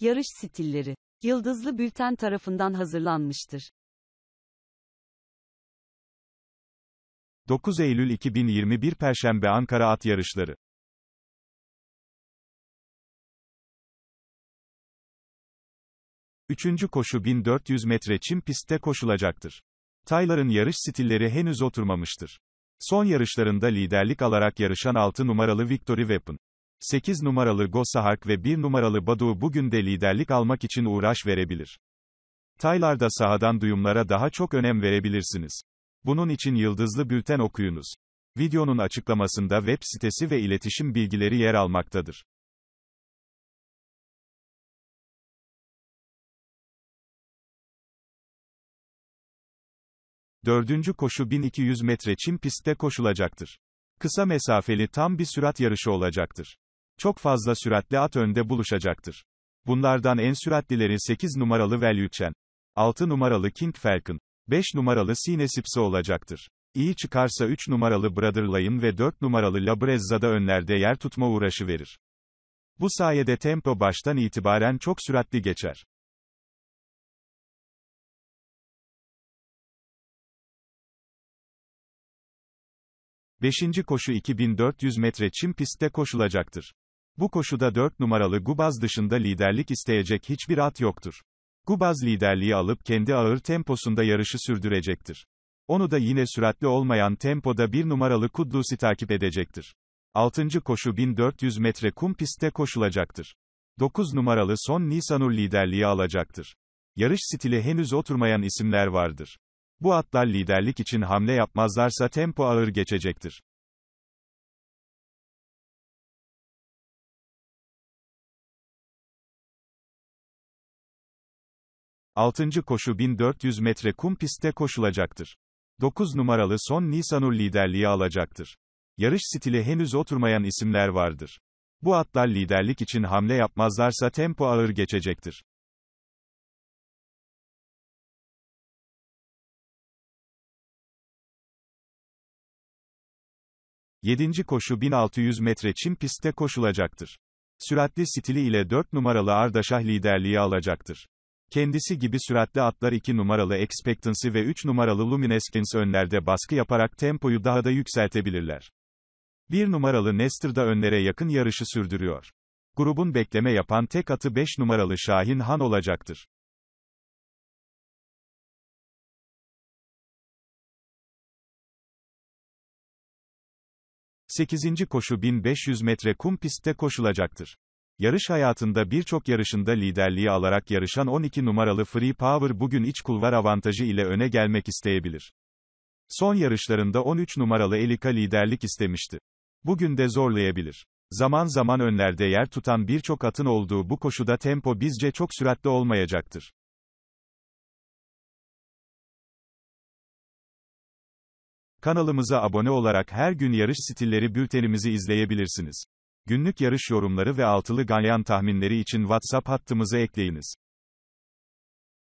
Yarış stilleri Yıldızlı Bülten tarafından hazırlanmıştır. 9 Eylül 2021 Perşembe Ankara At Yarışları Üçüncü koşu 1400 metre çim pistte koşulacaktır. Tayların yarış stilleri henüz oturmamıştır. Son yarışlarında liderlik alarak yarışan 6 numaralı Victory Weapon, 8 numaralı Gossahark ve 1 numaralı Badu bugün de liderlik almak için uğraş verebilir. Taylarda sahadan duyumlara daha çok önem verebilirsiniz. Bunun için yıldızlı bülten okuyunuz. Videonun açıklamasında web sitesi ve iletişim bilgileri yer almaktadır. Dördüncü koşu 1200 metre çim pistte koşulacaktır. Kısa mesafeli tam bir sürat yarışı olacaktır çok fazla süratli at önde buluşacaktır. Bunlardan en süratlileri 8 numaralı Velючen, 6 numaralı King Falcon, 5 numaralı Sinesipse olacaktır. İyi çıkarsa 3 numaralı Brother Lion ve 4 numaralı Labrezza da önlerde yer tutma uğraşı verir. Bu sayede tempo baştan itibaren çok süratli geçer. Beşinci koşu 2400 metre çim pistte koşulacaktır. Bu koşuda 4 numaralı Gubaz dışında liderlik isteyecek hiçbir at yoktur. Gubaz liderliği alıp kendi ağır temposunda yarışı sürdürecektir. Onu da yine süratli olmayan tempoda 1 numaralı Kudlusi takip edecektir. 6. koşu 1400 metre kum pistte koşulacaktır. 9 numaralı Son Nisanur liderliği alacaktır. Yarış stili henüz oturmayan isimler vardır. Bu atlar liderlik için hamle yapmazlarsa tempo ağır geçecektir. 6. koşu 1400 metre kum pistte koşulacaktır. 9 numaralı son Nisanur liderliği alacaktır. Yarış stili henüz oturmayan isimler vardır. Bu atlar liderlik için hamle yapmazlarsa tempo ağır geçecektir. Yedinci koşu 1600 metre çim pistte koşulacaktır. Süratli stili ile 4 numaralı Ardaşah liderliği alacaktır. Kendisi gibi süratli atlar 2 numaralı Expectancy ve 3 numaralı Luminescence önlerde baskı yaparak tempoyu daha da yükseltebilirler. 1 numaralı Nestor da önlere yakın yarışı sürdürüyor. Grubun bekleme yapan tek atı 5 numaralı Şahin Han olacaktır. Sekizinci koşu 1500 metre kum pistte koşulacaktır. Yarış hayatında birçok yarışında liderliği alarak yarışan 12 numaralı Free Power bugün iç kulvar avantajı ile öne gelmek isteyebilir. Son yarışlarında 13 numaralı Elika liderlik istemişti. Bugün de zorlayabilir. Zaman zaman önlerde yer tutan birçok atın olduğu bu koşuda tempo bizce çok süratli olmayacaktır. Kanalımıza abone olarak her gün yarış stilleri bültenimizi izleyebilirsiniz. Günlük yarış yorumları ve altılı ganyan tahminleri için WhatsApp hattımıza ekleyiniz.